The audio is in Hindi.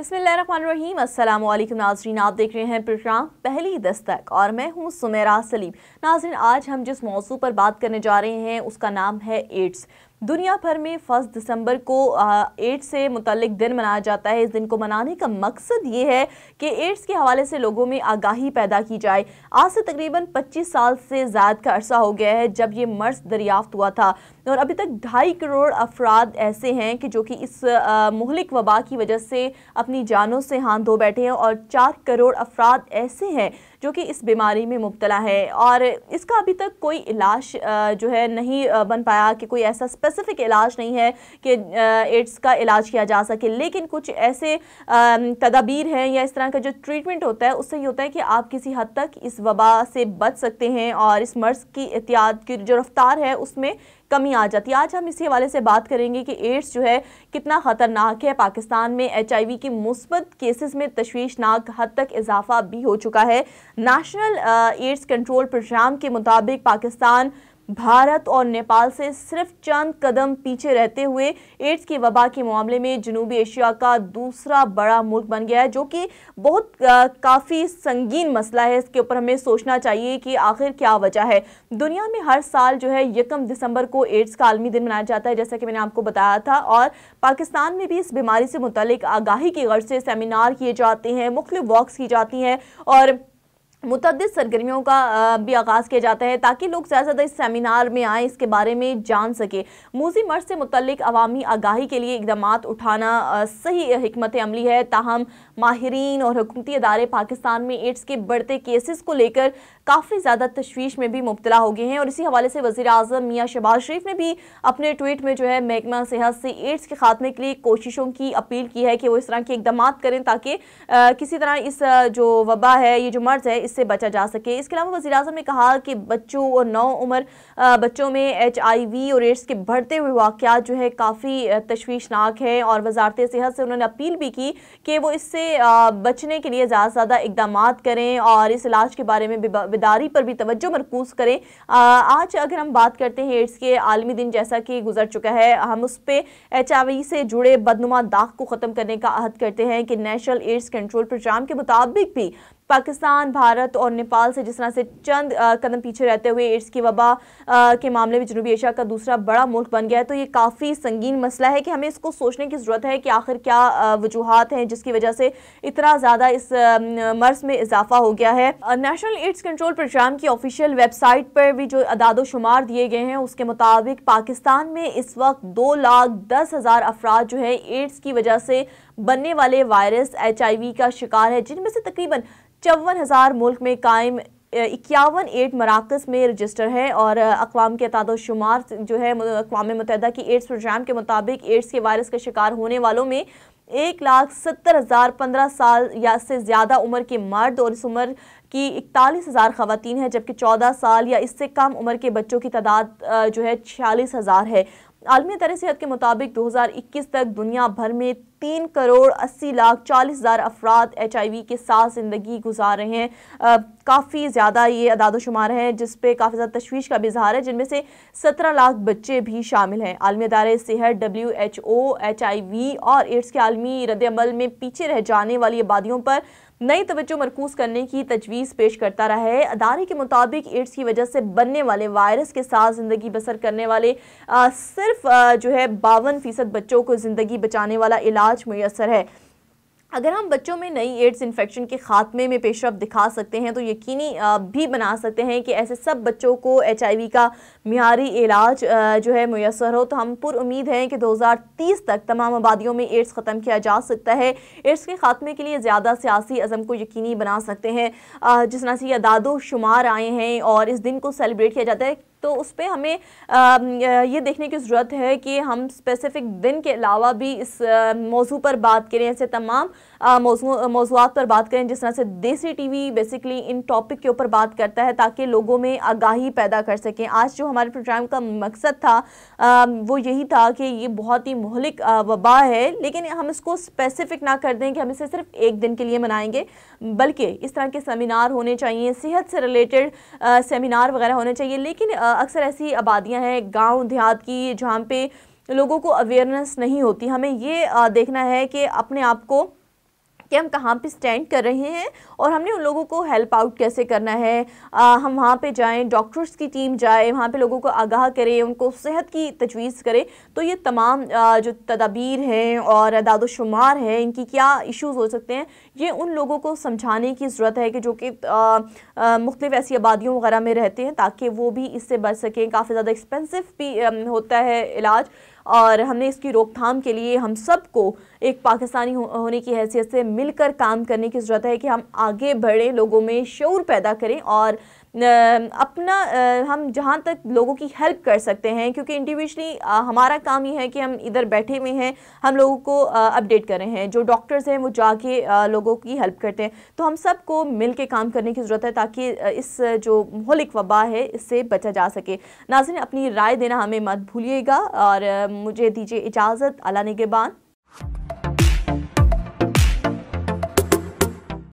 अस्सलाम वालेकुम नाजरीन आप देख रहे हैं प्रोग्राम पहली दस्तक और मैं हूं सुमेरा सलीम नाजरीन आज हम जिस मौजू पर बात करने जा रहे हैं उसका नाम है एड्स दुनिया भर में फर्स्ट दिसंबर को एड्स से मुतलिक दिन मनाया जाता है इस दिन को मनाने का मकसद ये है कि एड्स के हवाले से लोगों में आगाही पैदा की जाए आज से तकरीबन 25 साल से ज़्यादा का अरसा हो गया है जब ये मर्ज दरियाफ्त हुआ था और अभी तक ढाई करोड़ अफराद ऐसे हैं कि जो कि इस महलिक वबा की वजह से अपनी जानों से हाथ धो बैठे हैं और चार करोड़ अफराद ऐसे हैं जो कि इस बीमारी में मुबतला है और इसका अभी तक कोई इलाज जो है नहीं बन पाया कि कोई ऐसा स्पेसिफ़िक इलाज नहीं है कि एड्स का इलाज किया जा सके लेकिन कुछ ऐसे तदाबीर हैं या इस तरह का जो ट्रीटमेंट होता है उससे ये होता है कि आप किसी हद तक इस वबा से बच सकते हैं और इस मर्ज़ की एहतियात की जो रफ्तार है उसमें कमी आ जाती है आज हम इसी हवाले से बात करेंगे कि एड्स जो है कितना ख़तरनाक है पाकिस्तान में एच आई वी के मुस्बत केसेस में तशवीशनाक हद तक इजाफा भी हो चुका है नेशनल एड्स कंट्रोल प्रोग्राम के मुताबिक पाकिस्तान भारत और नेपाल से सिर्फ चंद कदम पीछे रहते हुए एड्स की वबा के मामले में जनूबी एशिया का दूसरा बड़ा मुल्क बन गया है जो कि बहुत काफ़ी संगीन मसला है इसके ऊपर हमें सोचना चाहिए कि आखिर क्या वजह है दुनिया में हर साल जो है यकम दिसंबर को एड्स का आलमी दिन मनाया जाता है जैसा कि मैंने आपको बताया था और पाकिस्तान में भी इस बीमारी से मुतलिक आगाही की गर्ज से सेमिनार किए जाते हैं मुख्तु वॉक्स की जाती हैं और मुतद सरगर्मियों का भी आगाज़ किया जाता है ताकि लोग ज़्यादा ज़्यादा इस सेमिनार में आएँ इसके बारे में जान सकें मूजी मर्ज से मुतलिक अवामी आगाही के लिए इकदाम उठाना सही हमत अमली है ताहम माहरीन और हुकूमती अदारे पाकिस्तान में एड्स के बढ़ते केसेस को लेकर काफ़ी ज़्यादा तशवीश में भी मुबतला हो गए हैं और इसी हवाले से वजी अजम मियाँ शहबाज शरीफ ने भी अपने ट्वीट में जो है महकमा सेहत से एड्स के खात्मे के लिए कोशिशों की अपील की है कि वो इस तरह के इकदाम करें ताकि किसी तरह इस जो वबा है ये जो मर्ज़ है इससे बचा जा सके इसके अलावा वजी अजम ने कहा कि बच्चों और नौ उम्र बच्चों में एच आई वी और एड्स के बढ़ते हुए वाक़त जो है काफ़ी तशवीशनाक है और वजारत सेहत से उन्होंने अपील भी की कि वो इससे बचने के लिए ज़्यादा से ज़्यादा इकदाम करें और इस इलाज के बारे में बेदारी पर भी तवज्जो मरकूज़ करें आज अगर हम बात करते हैं एड्स के आलमी दिन जैसा कि गुजर चुका है हम उस पर एच आई वी से जुड़े बदनुमा दाग को ख़त्म करने का अहद करते हैं कि नेशनल एड्स कंट्रोल प्रोग्राम के मुताबिक भी पाकिस्तान भारत और नेपाल से जिस तरह से चंद कदम पीछे रहते हुए एड्स की वबा के मामले में जनूबी एशिया का दूसरा बड़ा मुल्क बन गया है तो ये काफ़ी संगीन मसला है कि हमें इसको सोचने की ज़रूरत है कि आखिर क्या वजूहत हैं जिसकी वजह से इतना ज़्यादा इस मर्ज में इजाफा हो गया है नेशनल एड्स कंट्रोल प्रोग्राम की ऑफिशियल वेबसाइट पर भी जो अदादोशुमार दिए गए हैं उसके मुताबिक पाकिस्तान में इस वक्त दो लाख दस हज़ार अफराद जो है एड्स की वजह से बनने वाले वायरस एच का शिकार है जिनमें से तकरीबन चौवन हज़ार मुल्क में कायम इक्यावन एड मराकज़ में रजिस्टर है और अकवाम के तादोशुमार जो है अकवा मुतहदा की एड्स प्रोग्राम के मुताबिक एड्स के वायरस का शिकार होने वालों में एक लाख सत्तर हज़ार पंद्रह साल या से ज़्यादा उम्र के मर्द और इस उम्र की इकतालीस हज़ार ख़वान हैं जबकि चौदह साल या इससे कम उम्र के बच्चों की तादाद जो है छियालीस हज़ार है आलमी सेहत के मुताबिक 2021 तक दुनिया भर में तीन करोड़ अस्सी लाख चालीस हज़ार अफराद एच आई वी के साथ ज़िंदगी गुजार रहे हैं काफ़ी ज़्यादा ये अदादोशुमार हैं जिस पर काफ़ी ज़्यादा तशवीश का भी इजहार है जिनमें से सत्रह लाख बच्चे भी शामिल हैं आलमी अदारे सेहत W H O H I V और एड्स के आलमी रद्दमल में पीछे रह जाने वाली आबादियों पर नई तवज्जो मरकूज करने की तजवीज़ पेश करता रहा है अदारे के मुताबिक एड्स की वजह से बनने वाले वायरस के साथ ज़िंदगी बसर करने वाले आ, सिर्फ आ, जो है बावन फ़ीसद बच्चों को ज़िंदगी बचाने वाला इलाज मैसर है अगर हम बच्चों में नई एड्स इन्फेक्शन के खात्मे में पेशरफ दिखा सकते हैं तो यकीनी भी बना सकते हैं कि ऐसे सब बच्चों को एच का मीरी इलाज जो है मैसर हो तो हम पुर उम्मीद हैं कि 2030 तक तमाम आबादियों में एड्स ख़त्म किया जा सकता है एड्स के खात्मे के लिए ज़्यादा सियासी अज़म को यकीनी बना सकते हैं जिस तरह से ये दादोशुमार आए हैं और इस दिन को सेलिब्रेट किया जाता है तो उस पर हमें आ, ये देखने की ज़रूरत है कि हम स्पेसिफ़िक दिन के अलावा भी इस मौजू पर बात करें ऐसे तमाम मौजूद पर बात करें जिस तरह से देसी टीवी बेसिकली इन टॉपिक के ऊपर बात करता है ताकि लोगों में आगाही पैदा कर सकें आज जो हमारे प्रोग्राम का मकसद था आ, वो यही था कि ये बहुत ही महलिक वबा है लेकिन हम इसको स्पेसिफ़िक ना कर दें कि हम इसे सिर्फ एक दिन के लिए मनाएंगे बल्कि इस तरह के सेमिनार होने चाहिए सेहत से रिलेटेड सेमिनार वगैरह होने चाहिए लेकिन आ, अक्सर ऐसी आबादियाँ हैं गाँव देहात की जहाँ पे लोगों को अवेयरनेस नहीं होती हमें ये देखना है कि अपने आप को कि हम कहाँ पे स्टैंड कर रहे हैं और हमने उन लोगों को हेल्प आउट कैसे करना है आ, हम वहाँ पे जाएं डॉक्टर्स की टीम जाए वहाँ पे लोगों को आगाह करें उनको सेहत की तजवीज़ करें तो ये तमाम आ, जो तदाबीर हैं और दादोशुमार हैं इनकी क्या इश्यूज़ हो सकते हैं ये उन लोगों को समझाने की ज़रूरत है कि जो कि मुख्तफ ऐसी आबादियों वगैरह में रहते हैं ताकि वो भी इससे बच सकें काफ़ी ज़्यादा एक्सपेंसिव भी होता है इलाज और हमने इसकी रोकथाम के लिए हम सबको एक पाकिस्तानी होने की हैसियत से मिलकर काम करने की ज़रूरत है कि हम आगे बढ़ें लोगों में शौर पैदा करें और अपना हम जहाँ तक लोगों की हेल्प कर सकते हैं क्योंकि इंडिविजुअली हमारा काम ये है कि हम इधर बैठे हुए हैं हम लोगों को अपडेट कर रहे हैं जो डॉक्टर्स हैं वो जाके लोगों की हेल्प करते हैं तो हम सबको मिल के काम करने की ज़रूरत है ताकि इस जो मोहलिक वबा है इससे बचा जा सके नाजिन अपनी राय देना हमें मत भूलिएगा और मुझे दीजिए इजाज़त अला के बाद